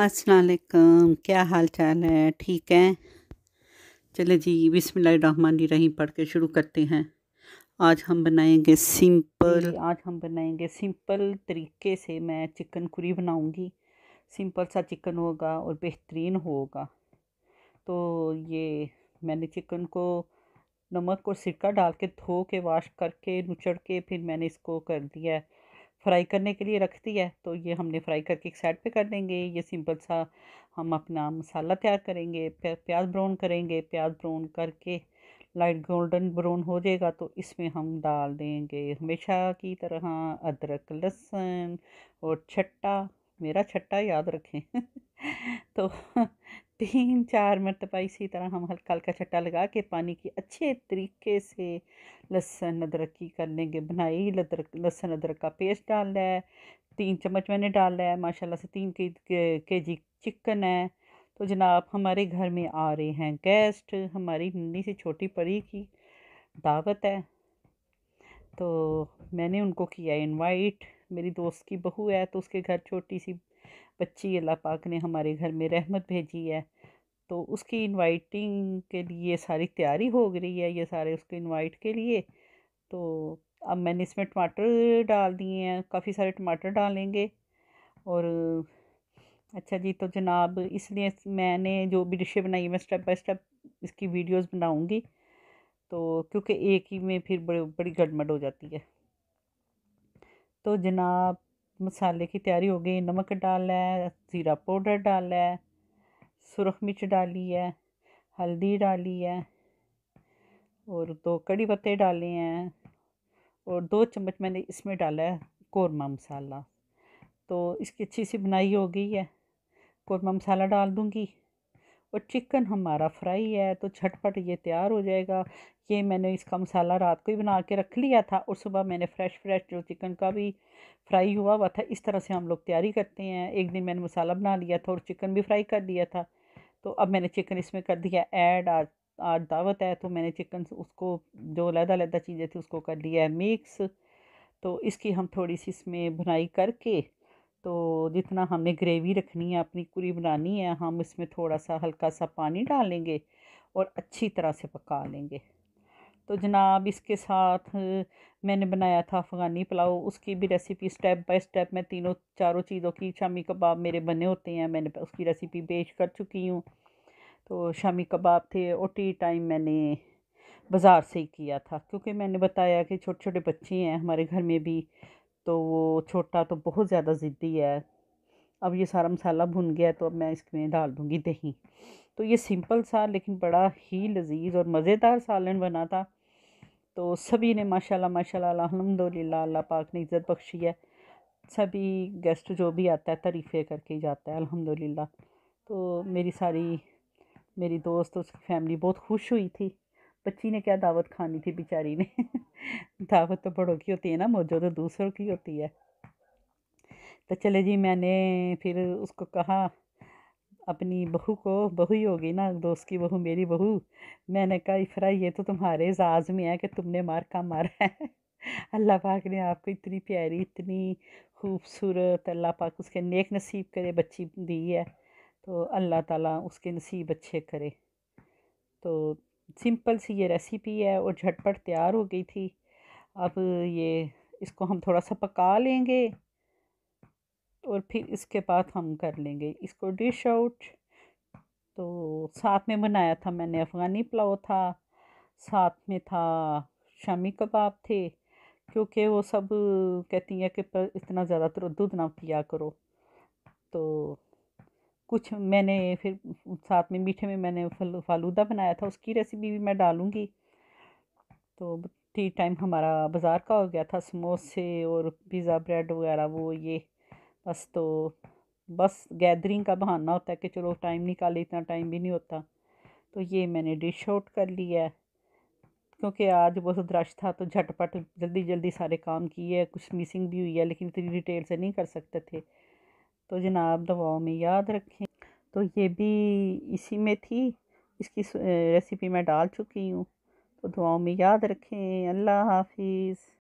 असलकम क्या हाल चाल है ठीक है चले जी रही पढ़ के शुरू करते हैं आज हम बनाएंगे सिंपल आज हम बनाएंगे सिंपल तरीके से मैं चिकन कुरी बनाऊंगी सिंपल सा चिकन होगा और बेहतरीन होगा तो ये मैंने चिकन को नमक और सिरका डाल के धो के वाश करके नुचड़ के फिर मैंने इसको कर दिया फ्राई करने के लिए रख दिया है तो ये हमने फ्राई करके एक साइड पे कर देंगे ये सिंपल सा हम अपना मसाला तैयार करेंगे प्याज ब्राउन करेंगे प्याज ब्राउन करके लाइट गोल्डन ब्राउन हो जाएगा तो इसमें हम डाल देंगे हमेशा की तरह अदरक लहसुन और छट्टा मेरा छट्टा याद रखें तो तीन चार मरतबा इसी तरह हम हल्का हल्का छट्टा लगा के पानी की अच्छे तरीके से लहसुन अदरक की कर लेंगे बनाई लदरक लहसुन अदरक का पेस्ट डालना है तीन चम्मच मैंने डाल लिया है माशाला से तीन के, के, के जी चिकन है तो जनाब हमारे घर में आ रहे हैं गेस्ट हमारी नन्नी से छोटी परी की दावत है तो मैंने उनको किया इनवाइट मेरी दोस्त की बहू है तो उसके घर छोटी सी बच्ची अल्लाह पाक ने हमारे घर में रहमत भेजी है तो उसकी इनवाइटिंग के लिए सारी तैयारी हो रही है ये सारे उसको इनवाइट के लिए तो अब मैंने इसमें टमाटर डाल दिए हैं काफ़ी सारे टमाटर डालेंगे और अच्छा जी तो जनाब इसलिए मैंने जो भी डिशें बनाई मैं स्टेप बाय स्टेप इसकी वीडियोस बनाऊंगी तो क्योंकि एक ही में फिर बड़ी बड़ी गड़बड़ हो जाती है तो जनाब मसाले की तैयारी हो गई नमक डाला है ज़ीरा पाउडर डाला है सुरख मिर्च डाली है हल्दी डाली है और दो कड़ी पत्ते डाले हैं और दो चम्मच मैंने इसमें डाला है कौरमा मसाला तो इसकी अच्छी सी बनाई हो गई है कौरमा मसाला डाल दूँगी और चिकन हमारा फ्राई है तो झटपट ये तैयार हो जाएगा ये मैंने इसका मसाला रात को ही बना के रख लिया था और सुबह मैंने फ्रेश फ्रेश जो चिकन का भी फ्राई हुआ हुआ था इस तरह से हम लोग तैयारी करते हैं एक दिन मैंने मसाला बना लिया था और चिकन भी फ्राई कर दिया था तो अब मैंने चिकन इसमें कर दिया ऐड आज आज दावत है तो मैंने चिकन उसको जो लहदा लहदा चीज़ें थी उसको कर लिया है मिक्स तो इसकी हम थोड़ी सी इसमें भुनाई करके तो जितना हमने ग्रेवी रखनी है अपनी पूरी बनानी है हम इसमें थोड़ा सा हल्का सा पानी डालेंगे और अच्छी तरह से पका लेंगे तो जनाब इसके साथ मैंने बनाया था अफ़गानी पुलाव उसकी भी रेसिपी स्टेप बाय स्टेप मैं तीनों चारों चीज़ों की शामी कबाब मेरे बने होते हैं मैंने उसकी रेसिपी पेश कर चुकी हूँ तो शामी कबाब थे और टी टाइम मैंने बाज़ार से ही किया था क्योंकि मैंने बताया कि छोटे छोटे बच्चे हैं हमारे घर में भी तो वो छोटा तो बहुत ज़्यादा ज़िद्दी है अब ये सारा मसाला भुन गया तो अब मैं इसमें डाल दूँगी दही तो ये सिंपल सा लेकिन बड़ा ही लजीज और मज़ेदार सालन बना था तो सभी ने माशाल्लाह माशाल्लाह अलहमदिल्ला अल्लाह पाक ने इज़्ज़त बख्शी है सभी गेस्ट जो भी आता है तरीफ़े करके ही जाता है अल्हम्दुलिल्लाह तो मेरी सारी मेरी दोस्त उसकी फैमिली बहुत खुश हुई थी बच्ची ने क्या दावत खानी थी बेचारी ने दावत तो बड़ों की होती है ना मोजो तो दूसरों की होती है तो चले जी मैंने फिर उसको कहा अपनी बहू को बहू ही होगी ना दोस्त की बहू मेरी बहू मैंने कहा इफरा ये तो तुम्हारे एजाज में है कि तुमने मार का मारा है अल्लाह पाक ने आपको इतनी प्यारी इतनी खूबसूरत अल्लाह पाक उसके नेक नसीब करे बच्ची दी है तो अल्लाह ताला उसके नसीब अच्छे करे तो सिंपल सी ये रेसिपी है और झटपट तैयार हो गई थी अब ये इसको हम थोड़ा सा पका लेंगे और फिर इसके बाद हम कर लेंगे इसको डिश आउट तो साथ में बनाया था मैंने अफ़गानी पुलाव था साथ में था शामी कबाब थे क्योंकि वो सब कहती हैं कि इतना ज़्यादा तरद्दुद तो ना किया करो तो कुछ मैंने फिर साथ में मीठे में मैंने फल फालूदा बनाया था उसकी रेसिपी भी मैं डालूँगी तो टी टाइम हमारा बाज़ार का हो गया था समोसे और पिज़्ज़ा ब्रेड वगैरह वो ये बस तो बस गैदरिंग का बहाना होता है कि चलो टाइम निकाले इतना टाइम भी नहीं होता तो ये मैंने डिश आउट कर लिया है क्योंकि आज बहुत रश था तो झटपट जल्दी जल्दी सारे काम किए कुछ मिसिंग भी हुई है लेकिन इतनी डिटेल से नहीं कर सकते थे तो जनाब दवाओं में याद रखें तो ये भी इसी में थी इसकी रेसिपी मैं डाल चुकी हूँ तो दुआओं में याद रखें अल्लाह हाफिज़